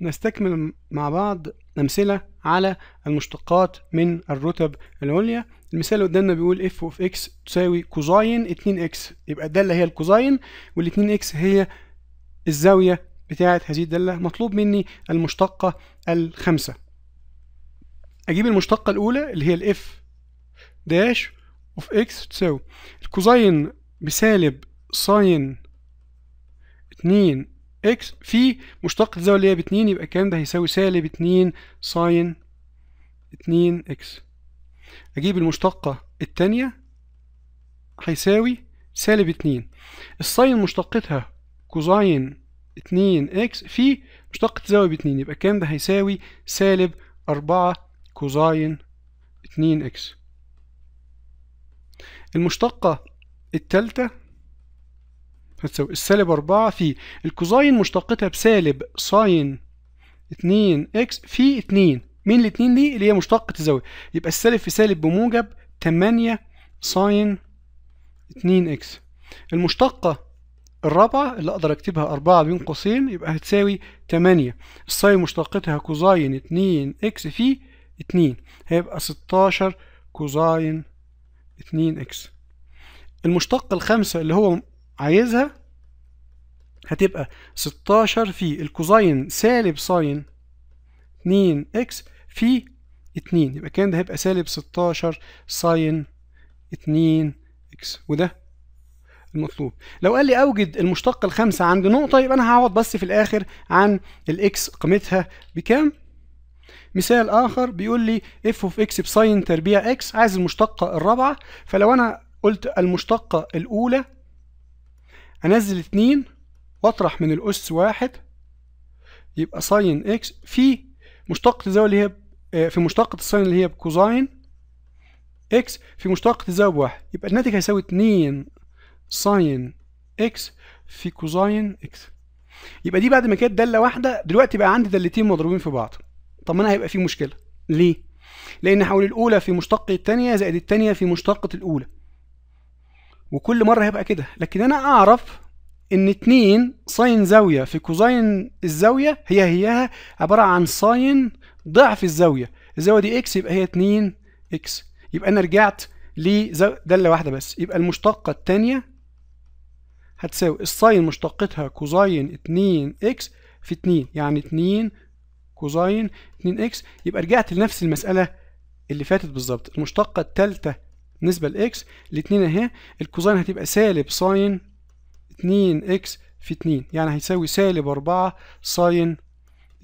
نستكمل مع بعض أمثلة على المشتقات من الرتب العليا المثال اللي قدامنا بيقول اف اوف اكس تساوي كوزاين 2x يبقى الدالة هي الكوزاين وال 2x هي الزاوية بتاعة هذه الدالة مطلوب مني المشتقة الخامسة أجيب المشتقة الأولى اللي هي الاف داش اوف اكس تساوي الكوزاين بسالب ساين 2 اكس في مشتق الزاويه اللي هي ب 2 يبقى الكلام ده هيساوي سالب 2 ساين 2 اكس اجيب المشتقه الثانيه هيساوي سالب 2 الساين مشتقتها كوزاين 2 اكس في مشتقة الزاوية ب 2 يبقى الكلام ده هيساوي سالب 4 كوزاين 2 اكس المشتقة الثالثة هتساوي السالب 4 في الكوزاين مشتقتها بسالب ساين 2 اكس في 2 مين الاتنين دي اللي هي مشتقة الزاوية يبقى السالب في سالب بموجب 8 ساين 2 اكس المشتقة الرابعة اللي أقدر أكتبها 4 بين قوسين يبقى هتساوي 8 الساين مشتقتها كوزاين 2 اكس في 2 هيبقى 16 كوزاين 2 اكس المشتقة الخامسة اللي هو عايزها هتبقى 16 في الكوزين سالب ساين 2 اكس في 2 يبقى كان ده هيبقى سالب 16 ساين 2 اكس وده المطلوب لو قال لي اوجد المشتق الخامسه عند نقطه يبقى انا هعوض بس في الاخر عن الاكس قيمتها بكام مثال اخر بيقول لي اف اوف اكس بساين تربيع اكس عايز المشتقه الرابعه فلو انا قلت المشتقه الاولى انزل اتنين واطرح من الاس واحد يبقى ساين اكس في مشتقة الزاوية اللي هي آه، في مشتقة الساين اللي هي بكوزاين اكس في مشتقة الزاوية بواحد يبقى الناتج هيساوي اتنين ساين اكس في كوزاين اكس يبقى دي بعد ما كانت دالة واحدة دلوقتي بقى عندي دالتين مضروبين في بعض طب ما انا هيبقى في مشكلة ليه؟ لأن هقول الأولى في مشتقة التانية زائد التانية في مشتقة الأولى وكل مرة هيبقى كده لكن أنا أعرف إن اتنين ساين زاوية في كوزين الزاوية هي هياها عبارة عن ساين ضعف الزاوية الزاوية دي إكس يبقى هي اتنين إكس يبقى أنا رجعت دالة واحدة بس يبقى المشتقة التانية هتساوي الساين مشتقتها كوزين اتنين إكس في اتنين يعني اتنين كوزين 2 اكس يبقى رجعت لنفس المسألة اللي فاتت بالظبط المشتقة الثالثة بالنسبه x الاتنين اهي الكوزين هتبقى سالب ساين 2 اكس في 2 يعني هيساوي سالب 4 ساين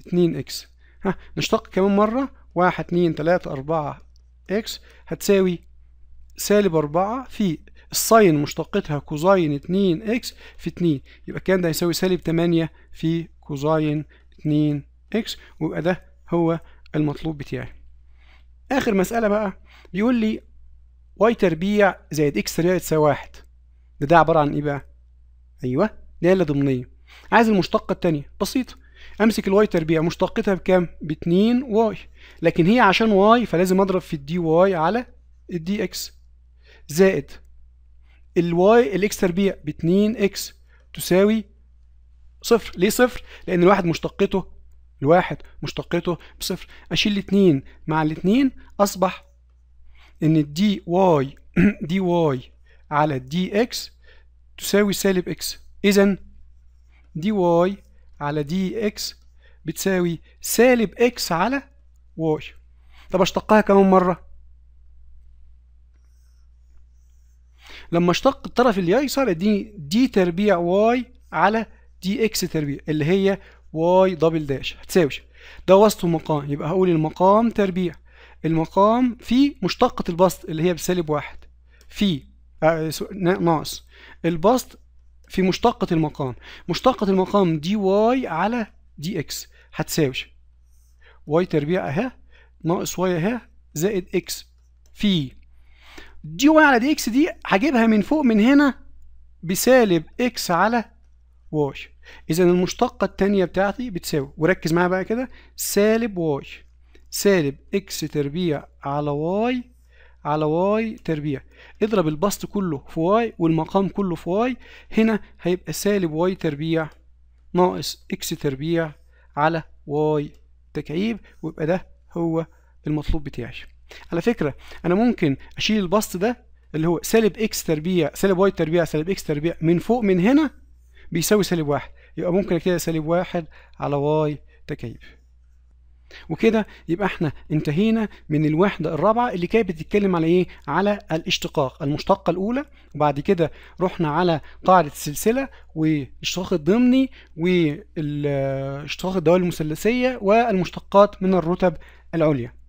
2 اكس ها نشتق كمان مره 1 2 3 4 اكس هتساوي سالب 4 في الساين مشتقتها كوزين 2 اكس في 2 يبقى الكلام ده هيساوي سالب 8 في كوزاين 2 اكس ويبقى ده هو المطلوب بتاعي اخر مساله بقى بيقول لي واي تربيع زائد اكس تربيع تساوي واحد ده ده عباره عن ايه بقى ايوه داله ضمنيه عايز المشتقه الثانيه بسيطه امسك الواي تربيع مشتقتها بكام ب 2 واي لكن هي عشان واي فلازم اضرب في الدي واي على الدي اكس زائد الواي الاكس تربيع ب 2 اكس تساوي صفر ليه صفر لان الواحد مشتقته الواحد مشتقته بصفر اشيل 2 مع 2 اصبح ان الدي واي دي واي على دي اكس تساوي سالب اكس اذا دي واي على دي اكس بتساوي سالب اكس على واي طب اشتقها كمان مره لما اشتق الطرف اليسار دي دي تربيع واي على دي اكس تربيع اللي هي واي دبل داش هتساوي ده وسط مقام يبقى هقول المقام تربيع المقام في مشتقة البسط اللي هي بسالب واحد في آه، ناقص البسط في مشتقة المقام مشتقة المقام دي واي على دي اكس هتساوي واي تربيع اهي ناقص واي اهي زائد اكس في دي واي على دي اكس دي هجيبها من فوق من هنا بسالب اكس على واي اذا المشتقة التانية بتاعتي بتساوي وركز معايا بقى كده سالب واي سالب اكس تربيع على واي على واي تربيع اضرب البسط كله في واي والمقام كله في واي هنا هيبقى سالب واي تربيع ناقص اكس تربيع على واي تكعيب ويبقى ده هو المطلوب بتاعي على فكرة انا ممكن اشيل البسط ده اللي هو سالب اكس تربيع سالب واي تربيع سالب اكس تربيع من فوق من هنا بيساوي سالب واحد يبقى ممكن كده سالب واحد على واي تكعيب وكده يبقى احنا انتهينا من الوحده الرابعه اللي كانت بتتكلم على ايه على الاشتقاق المشتقه الاولى وبعد كده رحنا على قاعده السلسله والاشتقاق الضمني والاشتقاق الدوال المثلثيه والمشتقات من الرتب العليا